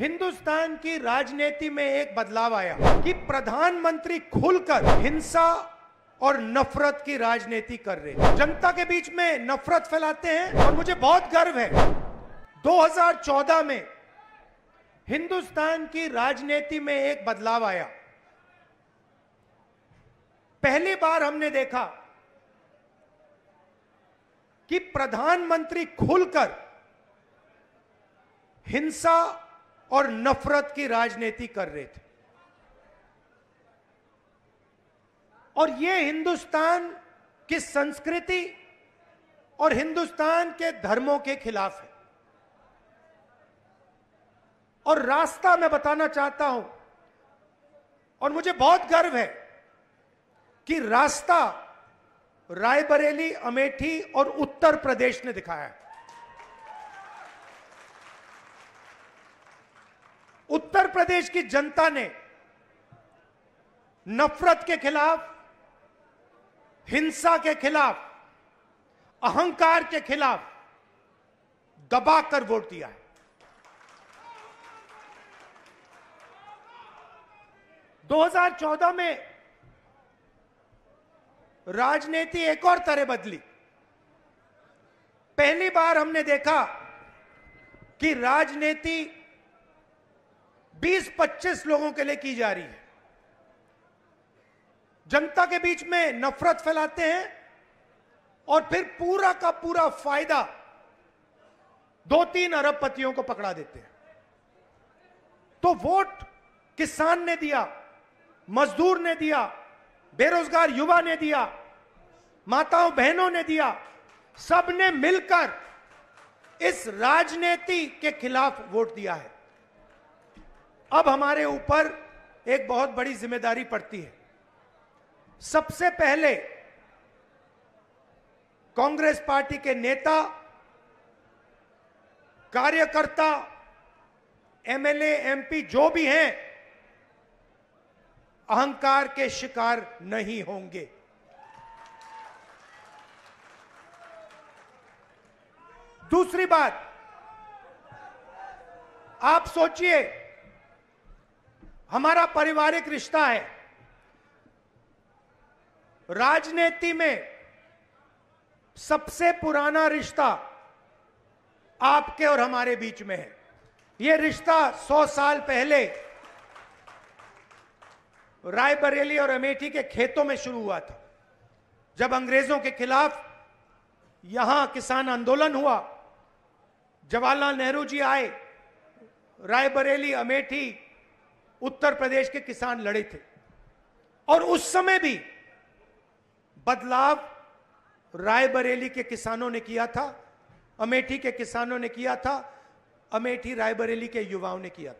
हिंदुस्तान की राजनीति में एक बदलाव आया कि प्रधानमंत्री खुलकर हिंसा और नफरत की राजनीति कर रहे जनता के बीच में नफरत फैलाते हैं और मुझे बहुत गर्व है 2014 में हिंदुस्तान की राजनीति में एक बदलाव आया पहली बार हमने देखा कि प्रधानमंत्री खुलकर हिंसा और नफरत की राजनीति कर रहे थे और ये हिंदुस्तान की संस्कृति और हिंदुस्तान के धर्मों के खिलाफ है और रास्ता मैं बताना चाहता हूं और मुझे बहुत गर्व है कि रास्ता रायबरेली अमेठी और उत्तर प्रदेश ने दिखाया है उत्तर प्रदेश की जनता ने नफरत के खिलाफ हिंसा के खिलाफ अहंकार के खिलाफ दबाकर वोट दिया है दो हजार चौदह में राजनीति एक और तरह बदली पहली बार हमने देखा कि राजनीति 20-25 लोगों के लिए की जा रही है जनता के बीच में नफरत फैलाते हैं और फिर पूरा का पूरा फायदा दो तीन अरब पतियों को पकड़ा देते हैं तो वोट किसान ने दिया मजदूर ने दिया बेरोजगार युवा ने दिया माताओं बहनों ने दिया सबने मिलकर इस राजनीति के खिलाफ वोट दिया है अब हमारे ऊपर एक बहुत बड़ी जिम्मेदारी पड़ती है सबसे पहले कांग्रेस पार्टी के नेता कार्यकर्ता एमएलए एमपी जो भी हैं अहंकार के शिकार नहीं होंगे दूसरी बात आप सोचिए हमारा पारिवारिक रिश्ता है राजनीति में सबसे पुराना रिश्ता आपके और हमारे बीच में है यह रिश्ता 100 साल पहले रायबरेली और अमेठी के खेतों में शुरू हुआ था जब अंग्रेजों के खिलाफ यहां किसान आंदोलन हुआ जवाहरलाल नेहरू जी आए रायबरेली अमेठी उत्तर प्रदेश के किसान लड़े थे और उस समय भी बदलाव रायबरेली के किसानों ने किया था अमेठी के किसानों ने किया था अमेठी रायबरेली के युवाओं ने किया था